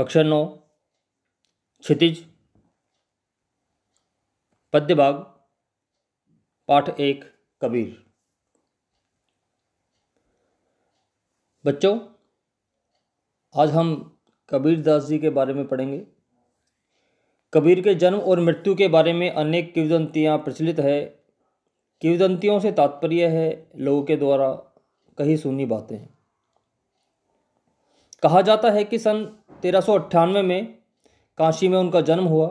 कक्षा नौ क्षितिज पद्य भाग पाठ एक कबीर बच्चों आज हम कबीर दास जी के बारे में पढ़ेंगे कबीर के जन्म और मृत्यु के बारे में अनेक किवदंतियाँ प्रचलित है किवदंतियों से तात्पर्य है लोगों के द्वारा कही सुनी बातें कहा जाता है कि सन तेरह में काशी में उनका जन्म हुआ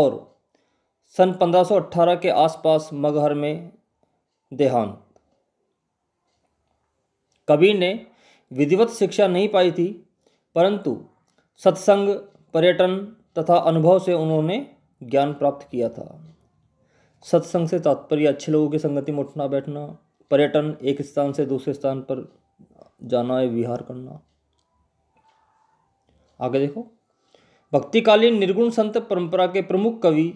और सन 1518 के आसपास मगहर में देहांत कबीर ने विधिवत शिक्षा नहीं पाई थी परंतु सत्संग पर्यटन तथा अनुभव से उन्होंने ज्ञान प्राप्त किया था सत्संग से तात्पर्य अच्छे लोगों की संगति में उठना बैठना पर्यटन एक स्थान से दूसरे स्थान पर जाना या विहार करना आगे देखो भक्तिकालीन निर्गुण संत परंपरा के प्रमुख कवि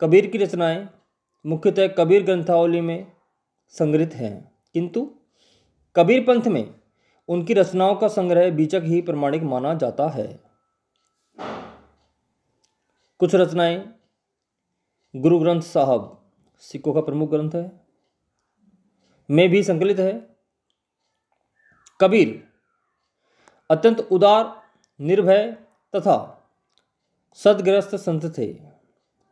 कबीर की रचनाएं मुख्यतः कबीर ग्रंथावली में संग्रहित हैं किंतु कबीर पंथ में उनकी रचनाओं का संग्रह बीचक ही प्रमाणिक माना जाता है कुछ रचनाएं गुरु ग्रंथ साहब सिखों का प्रमुख ग्रंथ है में भी संकलित है कबीर अत्यंत उदार निर्भय तथा सदग्रस्त संत थे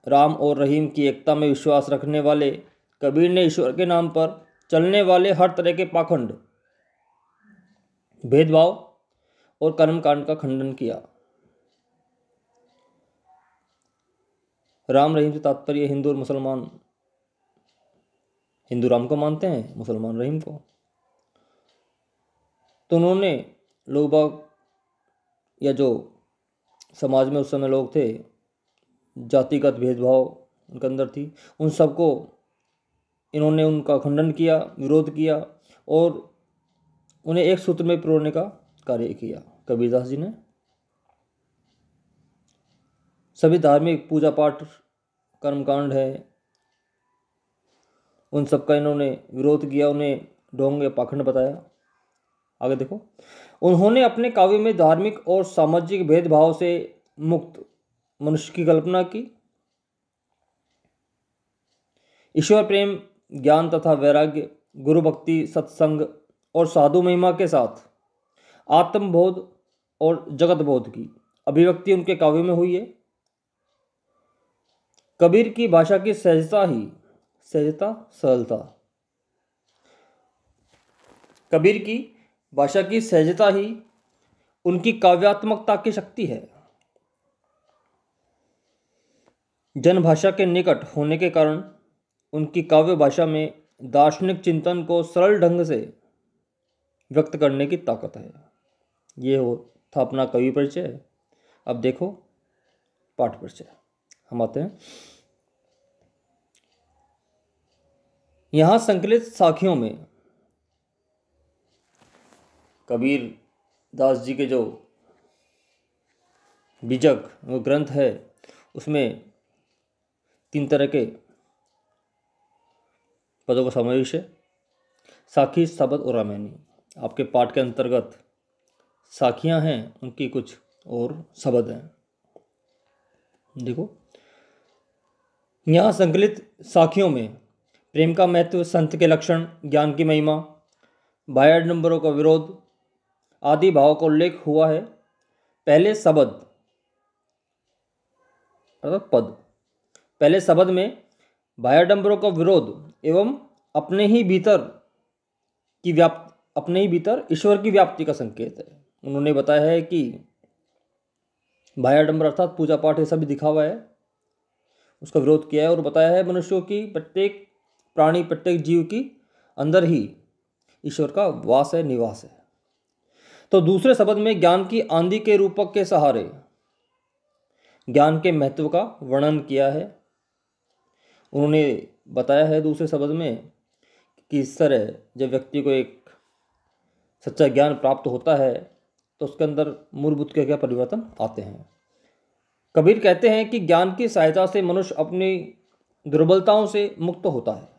राम और रहीम की एकता में विश्वास रखने वाले कबीर ने ईश्वर के नाम पर चलने वाले हर तरह के पाखंड भेदभाव और कर्मकांड का खंडन किया राम रहीम से तात्पर्य हिंदू और मुसलमान हिंदू राम को मानते हैं मुसलमान रहीम को तो उन्होंने लोग या जो समाज में उस समय लोग थे जातिगत भेदभाव उनके अंदर थी उन सबको इन्होंने उनका खंडन किया विरोध किया और उन्हें एक सूत्र में पिरोने का कार्य किया कबीरदास जी ने सभी धार्मिक पूजा पाठ कर्मकांड है उन सबका इन्होंने विरोध किया उन्हें ढोंग या पाखंड बताया आगे देखो उन्होंने अपने काव्य में धार्मिक और सामाजिक भेदभाव से मुक्त मनुष्य की कल्पना की ईश्वर प्रेम ज्ञान तथा वैराग्य गुरु भक्ति सत्संग और साधु महिमा के साथ आत्मबोध और जगत बोध की अभिव्यक्ति उनके काव्य में हुई है कबीर की भाषा की सहजता ही सहजता सरलता कबीर की भाषा की सहजता ही उनकी काव्यात्मकता की शक्ति है जनभाषा के निकट होने के कारण उनकी काव्य भाषा में दार्शनिक चिंतन को सरल ढंग से व्यक्त करने की ताकत है ये हो था अपना कवि परिचय अब देखो पाठ परिचय हम आते हैं यहाँ संकलित साखियों में कबीर दास जी के जो बीजक ग्रंथ है उसमें तीन तरह के पदों का समावेश है साखी सबद और रामायणी आपके पाठ के अंतर्गत साखियां हैं उनकी कुछ और शबद हैं देखो यहाँ संकलित साखियों में प्रेम का महत्व संत के लक्षण ज्ञान की महिमा बायड नंबरों का विरोध आदि भाव का उल्लेख हुआ है पहले शब्द अर्थात पद पहले शब्द में भायाडम्बरों का विरोध एवं अपने ही भीतर की व्याप अपने ही भीतर ईश्वर की व्याप्ति का संकेत है उन्होंने बताया है कि भायाडम्बर अर्थात पूजा पाठ ये सभी दिखा हुआ है उसका विरोध किया है और बताया है मनुष्यों की प्रत्येक प्राणी प्रत्येक जीव की अंदर ही ईश्वर का वास है निवास है तो दूसरे शब्द में ज्ञान की आंधी के रूपक के सहारे ज्ञान के महत्व का वर्णन किया है उन्होंने बताया है दूसरे शब्द में कि इस तरह जब व्यक्ति को एक सच्चा ज्ञान प्राप्त होता है तो उसके अंदर मूलभूत के क्या परिवर्तन आते हैं कबीर कहते हैं कि ज्ञान की सहायता से मनुष्य अपनी दुर्बलताओं से मुक्त होता है